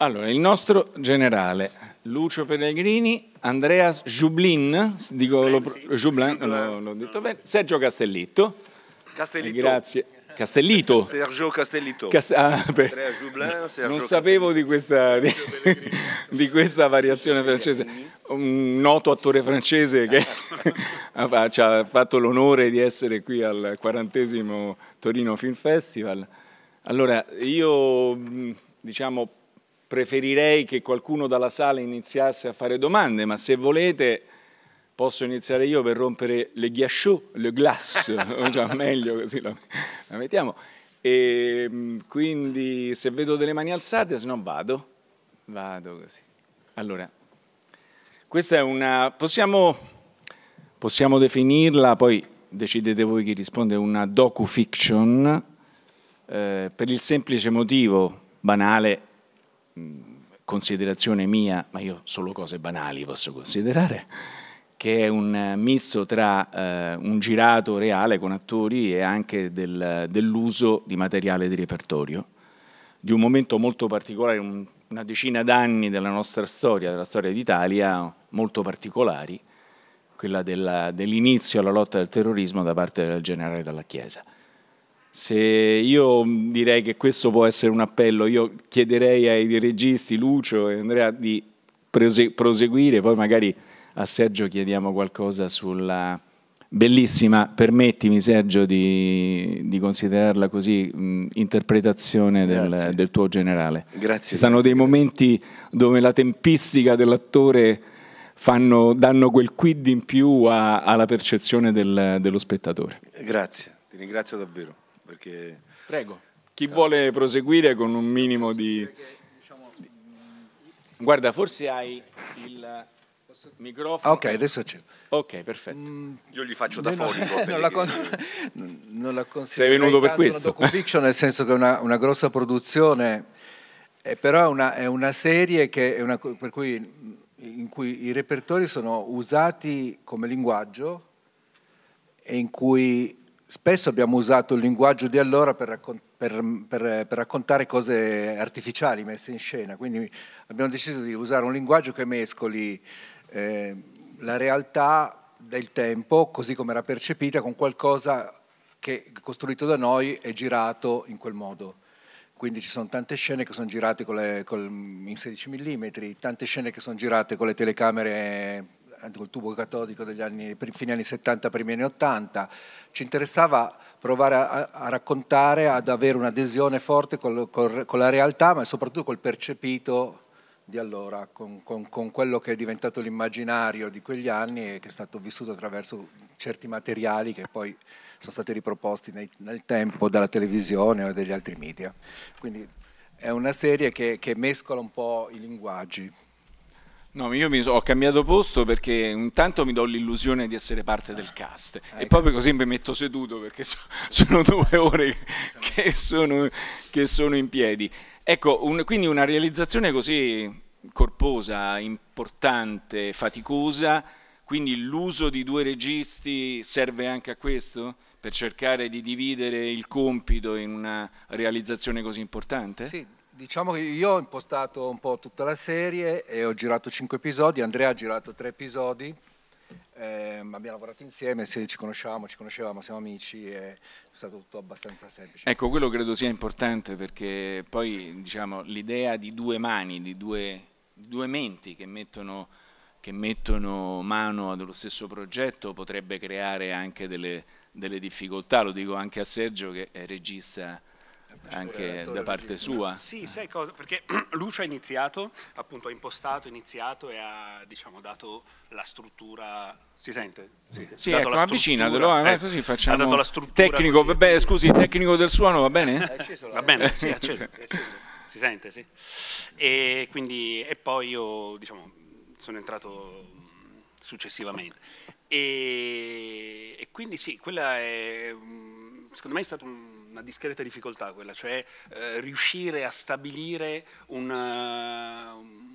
Allora, il nostro generale Lucio Pellegrini, Andreas Jublin, dico, Beh, lo, sì. Jublin, l'ho, l'ho detto bene, Sergio Castellitto. Castellito. Grazie. Castellito. Sergio Castellito. Cas- ah, Jublin, Sergio non sapevo di questa, di, di questa variazione francese. Un noto attore francese che ci ha fatto l'onore di essere qui al quarantesimo Torino Film Festival. Allora, io diciamo preferirei che qualcuno dalla sala iniziasse a fare domande, ma se volete posso iniziare io per rompere le ghiacciò, le glace, cioè, meglio così la, mettiamo. E, ehm, quindi se vedo delle mani alzate, se no vado, vado così. Allora, questa è una, possiamo, possiamo definirla, poi decidete voi chi risponde, una docu-fiction, eh, per il semplice motivo banale considerazione mia, ma io solo cose banali posso considerare, che è un misto tra eh, un girato reale con attori e anche del, dell'uso di materiale di repertorio, di un momento molto particolare, un, una decina d'anni della nostra storia, della storia d'Italia, molto particolari, quella dell'inizio alla lotta al terrorismo da parte del generale dalla Chiesa. Se io direi che questo può essere un appello, io chiederei ai registi Lucio e Andrea di proseguire, poi magari a Sergio chiediamo qualcosa sulla bellissima, permettimi Sergio di, di considerarla così, mh, interpretazione del, del, tuo generale. Grazie. Ci sono dei momenti dove la tempistica dell'attore fanno, danno quel quid in più a, alla percezione del, dello spettatore. Grazie, ti ringrazio davvero. Perché... Prego. Chi Sarà... vuole proseguire con un minimo di... Perché, diciamo, Guarda, forse hai il microfono. Ok, adesso c'è. Ok, perfetto. Mm, Io gli faccio da fuori. Non, non, la con, non la Sei venuto per questo. Conviction, nel senso che è una, una grossa produzione, è eh, però è una, è una serie è una, cui, in cui i repertori sono usati come linguaggio e in cui spesso abbiamo usato il linguaggio di allora per, raccon per, per, per, raccontare cose artificiali messe in scena, quindi abbiamo deciso di usare un linguaggio che mescoli eh, la realtà del tempo, così come era percepita, con qualcosa che costruito da noi è girato in quel modo. Quindi ci sono tante scene che sono girate con le, con, in 16 mm, tante scene che sono girate con le telecamere eh, col tubo catodico degli anni, fine anni 70, primi anni 80, ci interessava provare a, a raccontare, ad avere un'adesione forte col, col, con la realtà, ma soprattutto col percepito di allora, con, con, con quello che è diventato l'immaginario di quegli anni e che è stato vissuto attraverso certi materiali che poi sono stati riproposti nei, nel tempo dalla televisione o dagli altri media. Quindi è una serie che, che mescola un po' i linguaggi. No, io mi, ho cambiato posto perché intanto mi do l'illusione di essere parte del cast ah, e ecco. proprio così mi metto seduto perché so, sono due ore che sono, che sono in piedi. Ecco, un, quindi una realizzazione così corposa, importante, faticosa, quindi l'uso di due registi serve anche a questo? Per cercare di dividere il compito in una realizzazione così importante? Sì, Diciamo che io ho impostato un po' tutta la serie e ho girato cinque episodi, Andrea ha girato tre episodi, eh, abbiamo lavorato insieme, se ci conosciamo, ci conoscevamo, siamo amici, è stato tutto abbastanza semplice. Ecco, quello credo sia importante perché poi diciamo, l'idea di due mani, di due, due menti che mettono, che mettono mano allo stesso progetto potrebbe creare anche delle, delle difficoltà, lo dico anche a Sergio che è regista anche da parte sua. Sì, sai cosa? Perché Lucio ha iniziato, appunto ha impostato, iniziato e ha diciamo, dato la struttura. Si sente? Sì, sì ecco, avvicinatelo, eh, eh, così facciamo. Ha dato la struttura. Tecnico, così, vabbè, scusi, tecnico del suono, va bene? Va bene, sì, acceso, acceso. Si sente, sì. E, quindi, e poi io diciamo, sono entrato mm, successivamente. E, e quindi sì, quella è, mm, secondo me è stato un una discreta difficoltà quella, cioè eh, riuscire a stabilire un... Eh,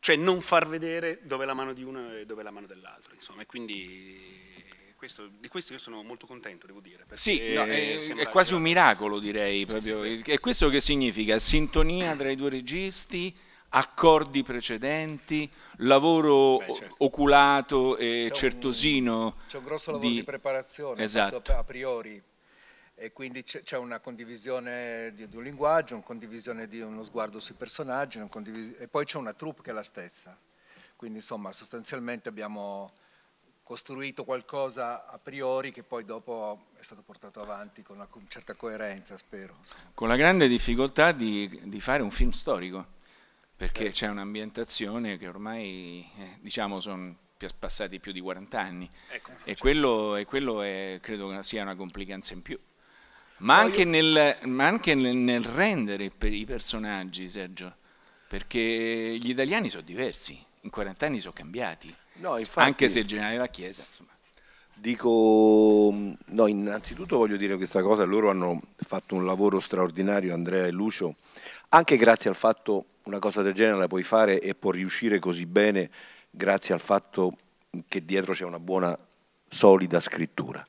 cioè non far vedere dove è la mano di uno e dove è la mano dell'altro, insomma, e quindi questo, di questo io sono molto contento, devo dire. Sì, no, è, è, quasi un miracolo, direi. Sì, proprio. Sì, sì. E questo che significa? Sintonia tra i due registi, accordi precedenti, lavoro Beh, certo. oculato e c'è certosino. Un, c'è un grosso lavoro di, di preparazione, esatto. a priori e quindi c'è una condivisione di, un linguaggio, una condivisione di uno sguardo sui personaggi e poi c'è una troupe che è la stessa. Quindi insomma sostanzialmente abbiamo costruito qualcosa a priori che poi dopo è stato portato avanti con una certa coerenza, spero. Insomma. Con la grande difficoltà di, di fare un film storico, perché certo. c'è un'ambientazione che ormai eh, diciamo sono passati più di 40 anni ecco, e, quello, e quello è, credo sia una complicanza in più ma anche, io... nel, ma anche nel rendere per i personaggi, Sergio, perché gli italiani sono diversi, in 40 anni sono cambiati, no, infatti, anche se il generale della Chiesa, insomma. Dico, no, innanzitutto voglio dire questa cosa, loro hanno fatto un lavoro straordinario, Andrea e Lucio, anche grazie al fatto una cosa del genere la puoi fare e può riuscire così bene grazie al fatto che dietro c'è una buona, solida scrittura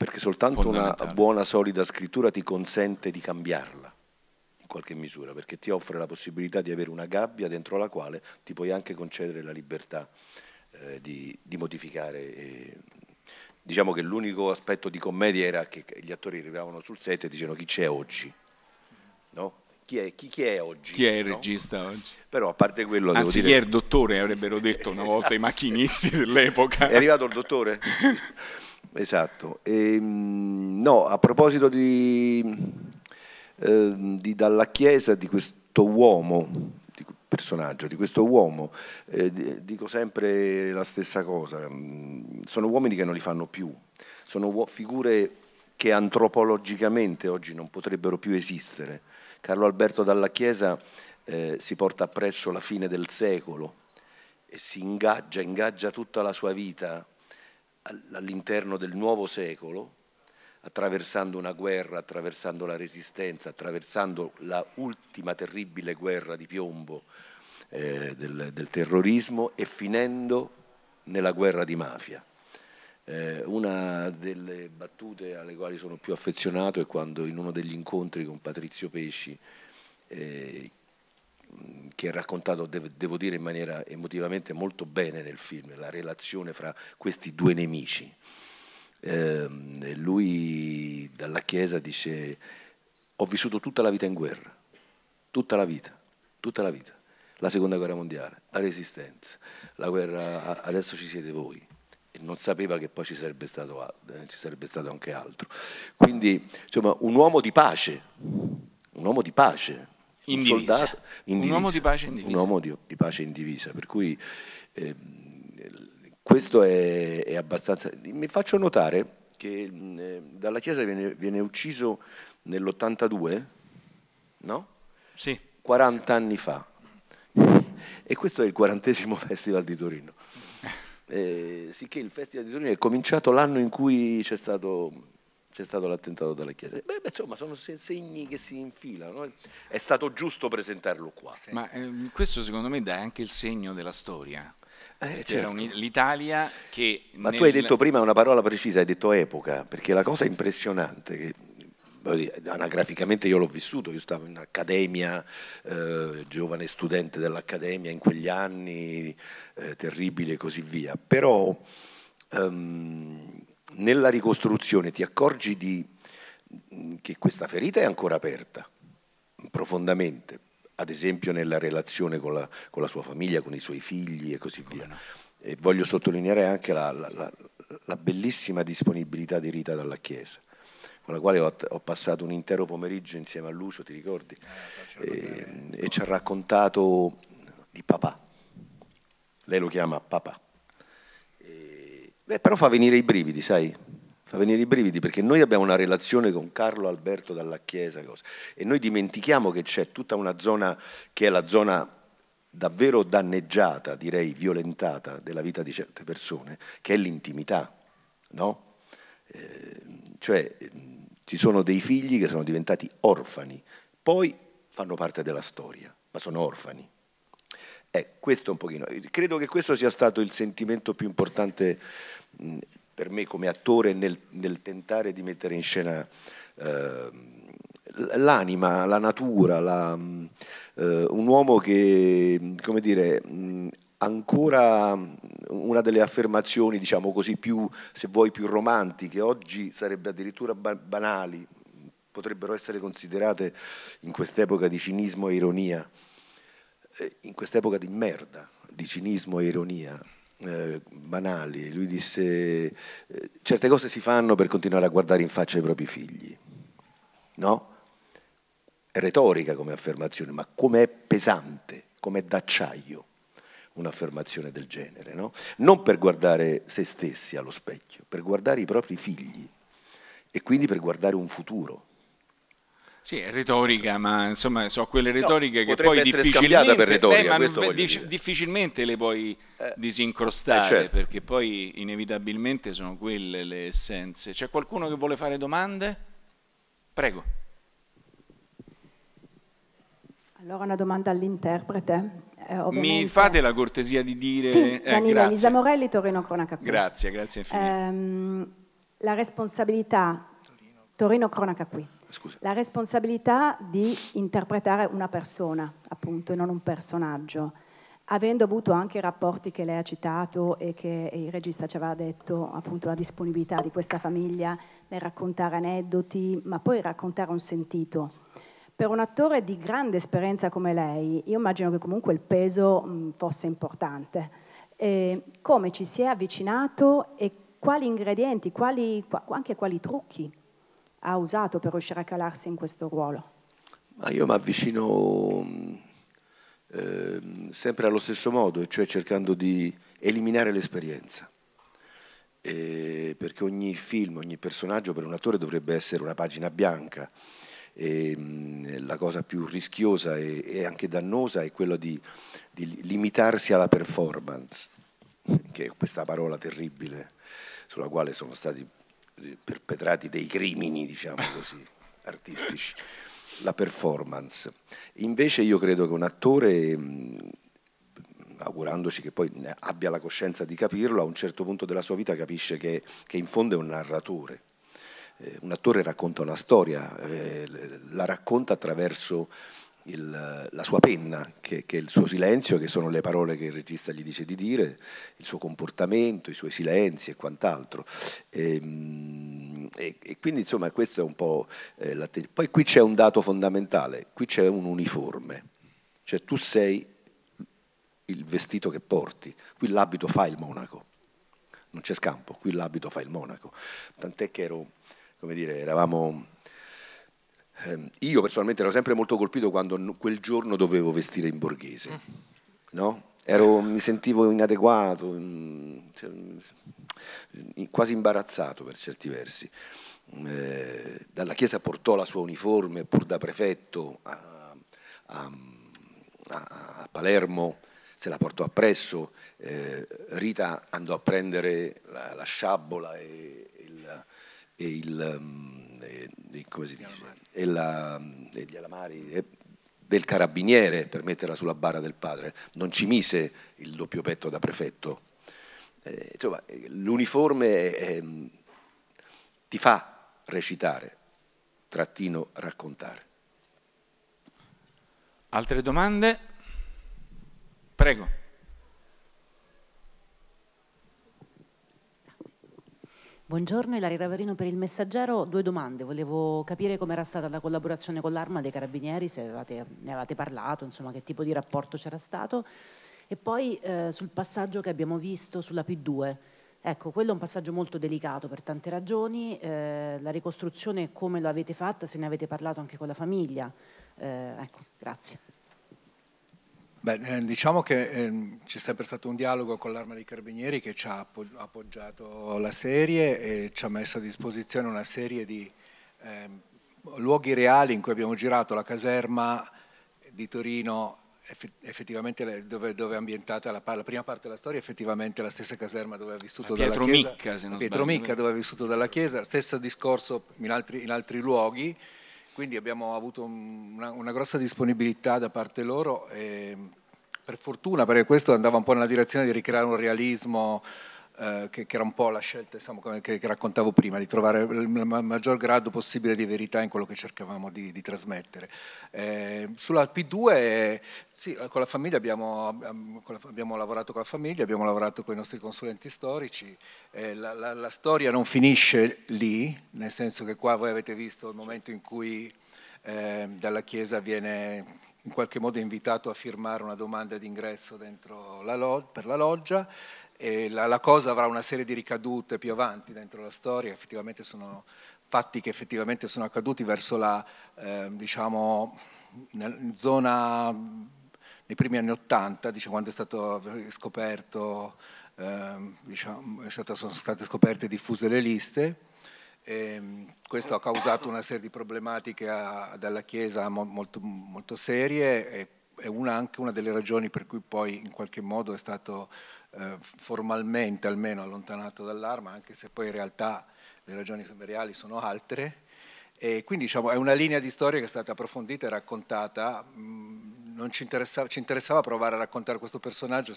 perché soltanto una buona solida scrittura ti consente di cambiarla in qualche misura, perché ti offre la possibilità di avere una gabbia dentro la quale ti puoi anche concedere la libertà eh, di, di, modificare. E, diciamo che l'unico aspetto di commedia era che gli attori arrivavano sul set e dicevano chi c'è oggi, no? Chi è, chi, chi è, oggi? Chi è il no? regista oggi? Però a parte quello... Anzi, dire... chi è il dottore, avrebbero detto una volta i macchinisti dell'epoca. È arrivato il dottore? Esatto. E, ehm, no, a proposito di, eh, di, dalla Chiesa di questo uomo, di personaggio, di questo uomo, eh, dico sempre la stessa cosa, mm, sono uomini che non li fanno più, sono figure che antropologicamente oggi non potrebbero più esistere. Carlo Alberto dalla Chiesa eh, si porta appresso la fine del secolo e si ingaggia, ingaggia tutta la sua vita all'interno del nuovo secolo, attraversando una guerra, attraversando la resistenza, attraversando la ultima terribile guerra di piombo eh, del, del, terrorismo e finendo nella guerra di mafia. Eh, una delle battute alle quali sono più affezionato è quando in uno degli incontri con Patrizio Pesci, eh, che è raccontato, devo dire, in maniera emotivamente molto bene nel film, la relazione fra questi due nemici. Eh, lui dalla chiesa dice, ho vissuto tutta la vita in guerra, tutta la vita, tutta la vita, la seconda guerra mondiale, la resistenza, la guerra, adesso ci siete voi. E non sapeva che poi ci sarebbe, stato, eh, ci sarebbe stato anche altro. Quindi, insomma, un uomo di pace, un uomo di pace, in divisa. Soldato, in un divisa, uomo di pace in divisa. Un uomo di, di pace in divisa, per cui eh, questo è, è, abbastanza... Mi faccio notare che eh, dalla Chiesa viene, viene ucciso nell'82, no? Sì. 40 sì. anni fa. E questo è il quarantesimo Festival di Torino. Eh, sicché il Festival di Torino è cominciato l'anno in cui c'è stato c'è stato l'attentato dalla Chiesa. Beh, insomma, sono segni che si infilano. È stato giusto presentarlo qua. Sì. Ma ehm, questo secondo me dà anche il segno della storia. Eh, certo. L'Italia che... Ma nel... tu hai detto prima una parola precisa, hai detto epoca, perché la cosa impressionante che anagraficamente io l'ho vissuto, io stavo in accademia, eh, giovane studente dell'accademia in quegli anni, eh, terribile e così via, però ehm, nella ricostruzione ti accorgi di, che questa ferita è ancora aperta, profondamente, ad esempio nella relazione con la, con la sua famiglia, con i suoi figli e così via. E voglio sottolineare anche la, la, la, bellissima disponibilità di Rita dalla Chiesa, con la quale ho, ho passato un intero pomeriggio insieme a Lucio, ti ricordi? Eh, e, e ci ha raccontato di papà. Lei lo chiama papà Beh, però fa venire i brividi, sai? Fa venire i brividi perché noi abbiamo una relazione con Carlo Alberto dalla Chiesa cosa, e noi dimentichiamo che c'è tutta una zona che è la zona davvero danneggiata, direi violentata della vita di certe persone, che è l'intimità, no? Eh, cioè ehm, ci sono dei figli che sono diventati orfani, poi fanno parte della storia, ma sono orfani. Eh, questo un pochino. Credo che questo sia stato il sentimento più importante per me come attore nel, nel tentare di mettere in scena eh, l'anima, la natura, la, eh, un uomo che, come dire, ancora una delle affermazioni, diciamo così, più, se vuoi, più romantiche, oggi sarebbe addirittura banali, potrebbero essere considerate in quest'epoca di cinismo e ironia, eh, in quest'epoca di merda, di cinismo e ironia, eh, banali, lui disse eh, certe cose si fanno per continuare a guardare in faccia i propri figli, no? È retorica come affermazione, ma com'è pesante, com'è d'acciaio un'affermazione del genere, no? Non per guardare se stessi allo specchio, per guardare i propri figli e quindi per guardare un futuro sì, è retorica, ma insomma sono quelle retoriche no, che poi difficilmente, per retorica, beh, dic- difficilmente le puoi eh, eh, disincrostare, certo. perché poi inevitabilmente sono quelle le essenze. C'è qualcuno che vuole fare domande? Prego. Allora una domanda all'interprete. Eh, Mi fate la cortesia di dire... Sì, eh, Danilo, Elisa Morelli, Torino Cronaca. Qui. Grazie, grazie infinito. Ehm, la responsabilità... Torino Cronaca qui Scusa. La responsabilità di interpretare una persona, appunto, e non un personaggio. Avendo avuto anche i rapporti che lei ha citato e che il regista ci aveva detto, appunto, la disponibilità di questa famiglia nel raccontare aneddoti, ma poi raccontare un sentito. Per un attore di grande esperienza come lei, io immagino che comunque il peso fosse importante. E come ci si è avvicinato e quali ingredienti, quali, anche quali trucchi ha usato per riuscire a calarsi in questo ruolo? Ma io mi avvicino eh, sempre allo stesso modo, cioè cercando di eliminare l'esperienza. Eh, perché ogni film, ogni personaggio per un attore dovrebbe essere una pagina bianca. E, ehm, mh, la cosa più rischiosa e, e, anche dannosa è quella di, di limitarsi alla performance, che è questa parola terribile sulla quale sono stati perpetrati dei crimini, diciamo così, artistici, la performance. Invece io credo che un attore, mm, augurandoci che poi abbia la coscienza di capirlo, a un certo punto della sua vita capisce che, che in fondo è un narratore. Eh, un attore racconta una storia, eh, la racconta attraverso il, la sua penna, che, che, è il suo silenzio, che sono le parole che il regista gli dice di dire, il suo comportamento, i suoi silenzi e quant'altro. E, ehm, e, e quindi insomma questo è un po' eh, l'atteggiamento. Poi qui c'è un dato fondamentale, qui c'è un uniforme, cioè tu sei il vestito che porti, qui l'abito fa il monaco, non c'è scampo, qui l'abito fa il monaco. Tant'è che ero, come dire, eravamo Ehm, io personalmente ero sempre molto colpito quando quel giorno dovevo vestire in borghese, no? Ero, mi sentivo inadeguato, mm, cioè, mm, quasi imbarazzato per certi versi. Eh, dalla Chiesa portò la sua uniforme pur da prefetto a, a, a Palermo, se la portò appresso, eh, Rita andò a prendere la, la sciabola e, e, il, e il mm, e, eh, come si dice, e, la, e eh, alamari e del carabiniere per metterla sulla barra del padre, non ci mise il doppio petto da prefetto. Eh, insomma, l'uniforme è, ehm, ti fa recitare, trattino raccontare. Altre domande? Prego. Buongiorno, Ilaria Raverino per il Messaggero. Due domande. Volevo capire com'era stata la collaborazione con l'Arma dei Carabinieri, se avevate, ne avevate parlato, insomma, che tipo di rapporto c'era stato. E poi eh, sul passaggio che abbiamo visto sulla P2. Ecco, quello è un passaggio molto delicato per tante ragioni. Eh, la ricostruzione come l'avete fatta, se ne avete parlato anche con la famiglia. Eh, ecco, grazie. Beh, eh, diciamo che ehm, c'è sempre stato un dialogo con l'Arma dei Carabinieri che ci ha appoggiato la serie e ci ha messo a disposizione una serie di ehm, luoghi reali in cui abbiamo girato la caserma di Torino, effettivamente dove, dove è ambientata la, la, prima parte della storia, effettivamente la stessa caserma dove ha vissuto dalla Chiesa. se non Pietro sbaglio. Micca dove ha vissuto dalla Chiesa, stesso discorso in altri, in altri luoghi. Quindi abbiamo avuto una, una grossa disponibilità da parte loro, ehm, per fortuna perché questo andava un po' nella direzione di ricreare un realismo eh, che, che, era un po' la scelta insomma, che, che, raccontavo prima, di trovare il maggior grado possibile di verità in quello che cercavamo di, di trasmettere. Eh, sulla P2, sì, con la famiglia abbiamo, abbiamo, lavorato con la famiglia, abbiamo lavorato con i nostri consulenti storici, eh, la, la, la storia non finisce lì, nel senso che qua voi avete visto il momento in cui... Eh, dalla Chiesa viene in qualche modo invitato a firmare una domanda d'ingresso per la loggia la, la, cosa avrà una serie di ricadute più avanti dentro la storia, effettivamente sono fatti che effettivamente sono accaduti verso la, eh, diciamo, zona nei primi anni Ottanta, diciamo, quando è stato scoperto, eh, diciamo, è stato, sono state scoperte e diffuse le liste, e ehm, questo ha causato una serie di problematiche a, dalla Chiesa molto, molto serie è una, anche una delle ragioni per cui poi in qualche modo è stato eh, formalmente almeno allontanato dall'arma, anche se poi in realtà le ragioni reali sono altre. E quindi diciamo, è una linea di storia che è stata approfondita e raccontata. Mm, ci interessava, ci, interessava, provare a raccontare questo personaggio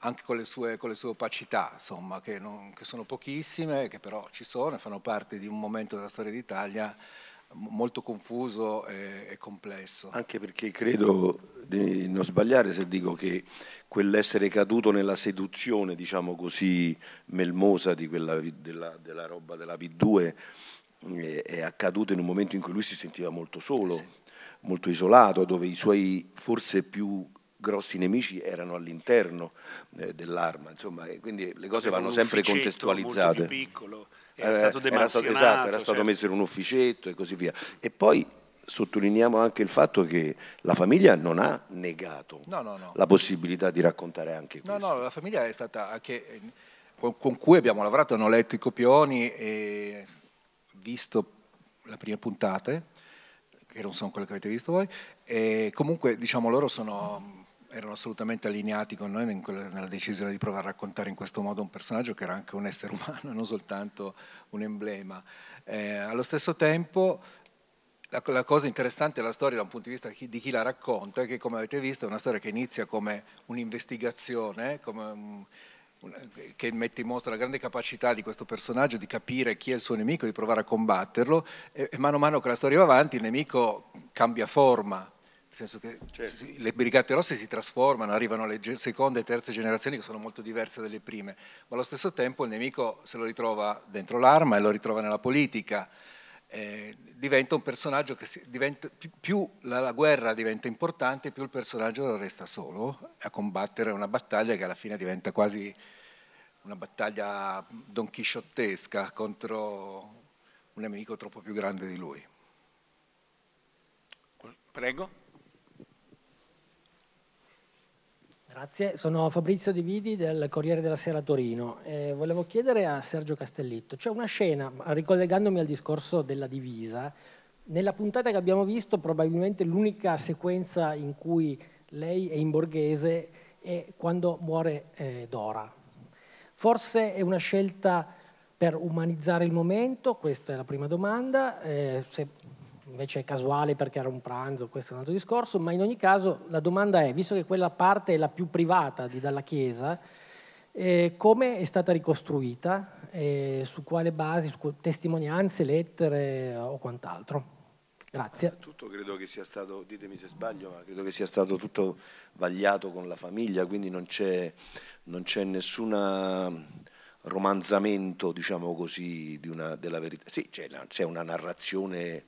anche con le sue, con le sue opacità, insomma, che, non, che sono pochissime, che però ci sono e fanno parte di un momento della storia d'Italia molto confuso e, e complesso. Anche perché credo di non sbagliare se dico che quell'essere caduto nella seduzione, diciamo così, melmosa quella, della, della, roba della P2 eh, è accaduto in un momento in cui lui si sentiva molto solo, eh sì. molto isolato, dove i suoi forse più grossi nemici erano all'interno eh, dell'arma, insomma, quindi le cose vanno sempre contestualizzate. Molto più piccolo era eh, stato demansionato. Era stato, esatto, era stato cioè... messo in un ufficetto e così via. E poi sottolineiamo anche il fatto che la famiglia non ha negato no, no, no. la possibilità di raccontare anche questo. No, no, la famiglia è stata anche, eh, eh, con, cui abbiamo lavorato, hanno letto i copioni e visto la prima puntata, che non sono quelle che avete visto voi, e comunque diciamo loro sono erano assolutamente allineati con noi nella decisione di provare a raccontare in questo modo un personaggio che era anche un essere umano, non soltanto un emblema. Eh, allo stesso tempo la, la, cosa interessante della storia da un punto di vista chi, di chi la racconta è che come avete visto è una storia che inizia come un'investigazione, come un, che mette in mostra la grande capacità di questo personaggio di capire chi è il suo nemico, di provare a combatterlo e, e mano a mano che la storia va avanti il nemico cambia forma, senso che certo. le brigate rosse si trasformano, arrivano le seconde e terze generazioni che sono molto diverse dalle prime, ma allo stesso tempo il nemico se lo ritrova dentro l'arma e lo ritrova nella politica. Eh, diventa un personaggio che si, diventa, più, la, la, guerra diventa importante, più il personaggio resta solo a combattere una battaglia che alla fine diventa quasi una battaglia donchisciottesca contro un nemico troppo più grande di lui. Prego. Grazie, sono Fabrizio Di Vidi del Corriere della Sera Torino. Eh, volevo chiedere a Sergio Castellitto, c'è una scena, ricollegandomi al discorso della divisa, nella puntata che abbiamo visto probabilmente l'unica sequenza in cui lei è in borghese è quando muore eh, Dora. Forse è una scelta per umanizzare il momento, questa è la prima domanda, eh, se invece è casuale perché era un pranzo, questo è un altro discorso, ma in ogni caso la domanda è, visto che quella parte è la più privata di, dalla Chiesa, eh, come è stata ricostruita, eh, su quale basi, su testimonianze, lettere o quant'altro? Grazie. Eh, tutto credo che sia stato, ditemi se sbaglio, ma credo che sia stato tutto vagliato con la famiglia, quindi non c'è nessuna romanzamento, diciamo così, di una, della verità. Sì, c'è una, c'è una narrazione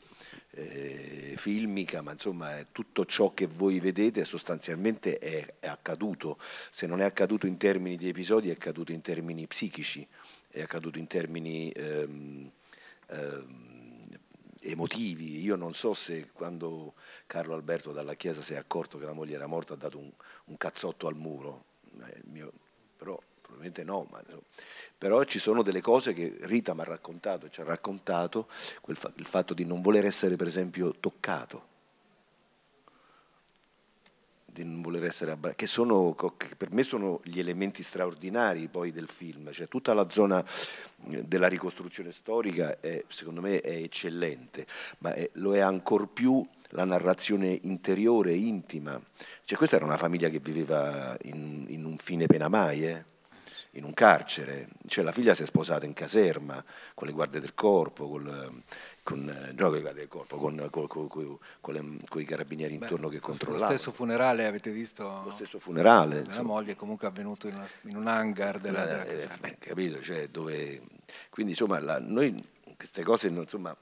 eh, filmica, ma insomma eh, tutto ciò che voi vedete sostanzialmente è, è, accaduto. Se non è accaduto in termini di episodi, è accaduto in termini psichici, è accaduto in termini ehm, ehm, emotivi. Io non so se quando Carlo Alberto dalla Chiesa si è accorto che la moglie era morta ha dato un, un cazzotto al muro, eh, mio, però probabilmente no, ma insomma. però ci sono delle cose che Rita mi ha raccontato, ci ha raccontato, fa- il fatto di non voler essere per esempio toccato, di non voler essere abbracciato, che, sono, che per me sono gli elementi straordinari poi del film, cioè tutta la zona eh, della ricostruzione storica è, secondo me è eccellente, ma è, lo è ancor più la narrazione interiore, intima. Cioè, questa era una famiglia che viveva in, in un fine penamai, eh? in un carcere, cioè la figlia si è sposata in caserma con le guardie del corpo, col, con, eh, no, con, del corpo, con, eh, con, con i carabinieri intorno Beh, che controllavano. Lo stesso funerale avete visto? Lo stesso funerale. La moglie comunque avvenuto in, una, in, un hangar della, della eh, caserma. Eh, capito, cioè dove... Quindi insomma la, noi queste cose insomma,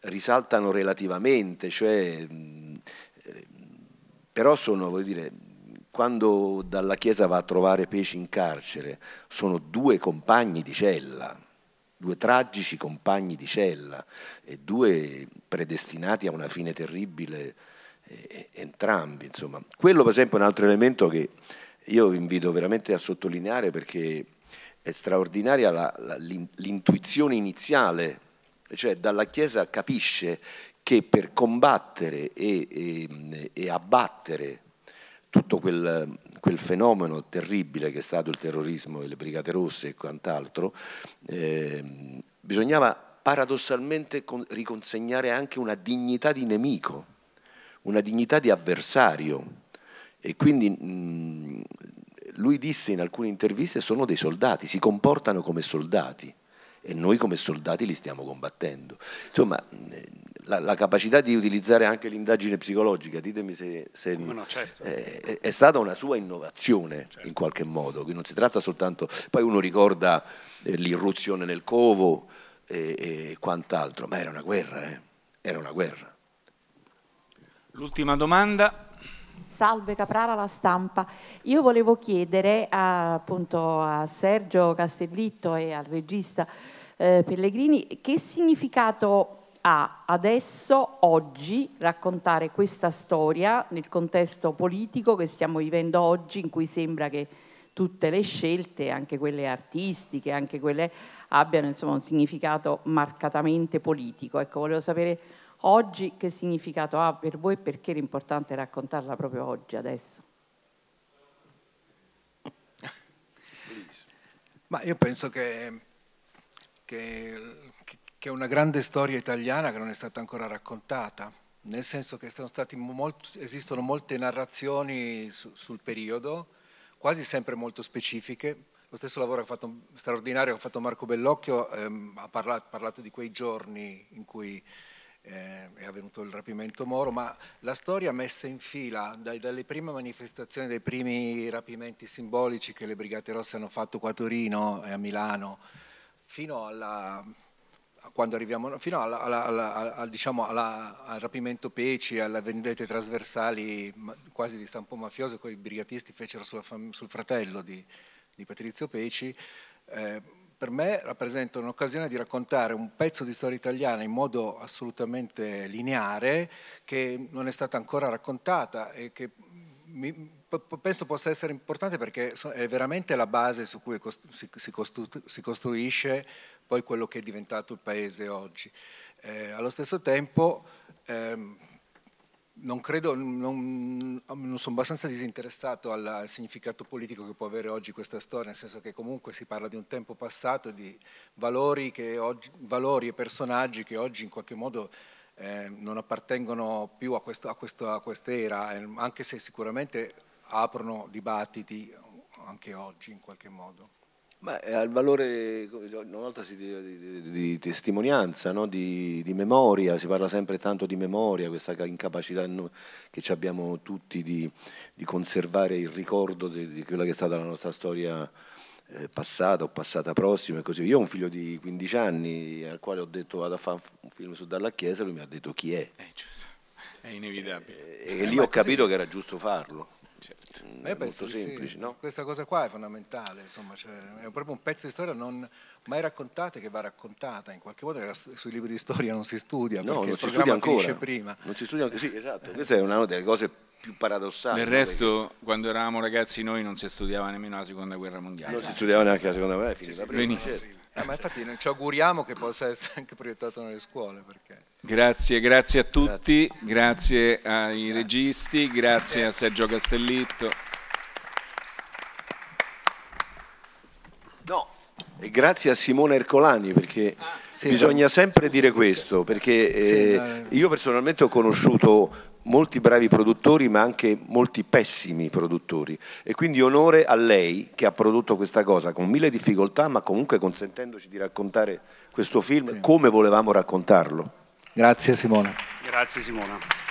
risaltano relativamente, cioè, mm, però sono, voglio dire, quando dalla chiesa va a trovare Pesci in carcere, sono due compagni di cella, due tragici compagni di cella e due predestinati a una fine terribile entrambi. Insomma. Quello per esempio è un altro elemento che io invito veramente a sottolineare perché è straordinaria l'intuizione iniziale, cioè dalla Chiesa capisce che per combattere e, e, e abbattere tutto quel, quel, fenomeno terribile che è stato il terrorismo e le Brigate Rosse e quant'altro, eh, bisognava paradossalmente con, riconsegnare anche una dignità di nemico, una dignità di avversario. E quindi mh, mm, lui disse in alcune interviste sono dei soldati, si comportano come soldati e noi come soldati li stiamo combattendo. Insomma, la, la, capacità di utilizzare anche l'indagine psicologica, ditemi se, se oh, no, certo. è, è, stata una sua innovazione certo. in qualche modo, che non si tratta soltanto, poi uno ricorda eh, l'irruzione nel covo e, e quant'altro, ma era una guerra, eh? era una guerra. L'ultima domanda. Salve Caprara la stampa. Io volevo chiedere a, appunto a Sergio Castellitto e al regista eh, Pellegrini che significato a adesso, oggi, raccontare questa storia nel contesto politico che stiamo vivendo oggi, in cui sembra che tutte le scelte, anche quelle artistiche, anche quelle abbiano insomma, un significato marcatamente politico. Ecco, volevo sapere oggi che significato ha per voi e perché era importante raccontarla proprio oggi, adesso. Ma io penso che, che che è una grande storia italiana che non è stata ancora raccontata, nel senso che molto, esistono molte narrazioni su, sul periodo, quasi sempre molto specifiche. Lo stesso lavoro che ha fatto, straordinario che ha fatto Marco Bellocchio ehm, ha parlato, parlato, di quei giorni in cui eh, è avvenuto il rapimento Moro, ma la storia messa in fila dai, dalle prime manifestazioni, dai primi rapimenti simbolici che le Brigate Rosse hanno fatto qua a Torino e a Milano, fino alla quando arriviamo fino alla, alla, alla, diciamo al rapimento Peci, alle vendette trasversali quasi di stampo mafioso che i brigatisti fecero sulla, sul fratello di, di Patrizio Peci, eh, per me rappresenta un'occasione di raccontare un pezzo di storia italiana in modo assolutamente lineare che non è stata ancora raccontata e che mi, penso possa essere importante perché è veramente la base su cui si costruisce poi quello che è diventato il paese oggi. Eh, allo stesso tempo ehm, non credo, non, non, sono abbastanza disinteressato al, al, significato politico che può avere oggi questa storia, nel senso che comunque si parla di un tempo passato, di valori, oggi, valori e personaggi che oggi in qualche modo eh, non appartengono più a, questo, a, questo, a quest'era, eh, anche se sicuramente aprono dibattiti anche oggi in qualche modo. Ma ha il valore, una volta si diceva, di, di, di, testimonianza, no? di, di, memoria, si parla sempre tanto di memoria, questa incapacità che abbiamo tutti di, conservare il ricordo di, quella che è stata la nostra storia eh, passata o passata prossima e così Io ho un figlio di 15 anni al quale ho detto vado a fare un film su Dalla Chiesa e lui mi ha detto chi è. Eh, è, inevitabile. E, e lì ho capito così. che era giusto farlo. Certo. Mm, eh, beh, molto semplice. Sì. No? Questa cosa qua è fondamentale, insomma, cioè, è proprio un pezzo di storia non mai raccontata che va raccontata in qualche modo, sui libri di storia non si studia, no, non si studia ancora. prima. Non si studia ancora, sì, esatto, questa è una delle cose più paradossali. Del resto, perché... quando eravamo ragazzi noi non si studiava nemmeno la Seconda Guerra Mondiale. Non si studiava neanche la Seconda Guerra, è finita prima. Eh, ma infatti ci auguriamo che possa essere anche proiettato nelle scuole. Perché... Grazie, grazie a tutti, grazie, grazie ai grazie. registi, grazie a Sergio Castellitto. No, e grazie a Simone Ercolani perché ah, sì, bisogna sempre dire questo, perché eh, io personalmente ho conosciuto molti bravi produttori ma anche molti pessimi produttori e quindi onore a lei che ha prodotto questa cosa con mille difficoltà ma comunque consentendoci di raccontare questo film sì. come volevamo raccontarlo. Grazie Simona. Grazie Simona.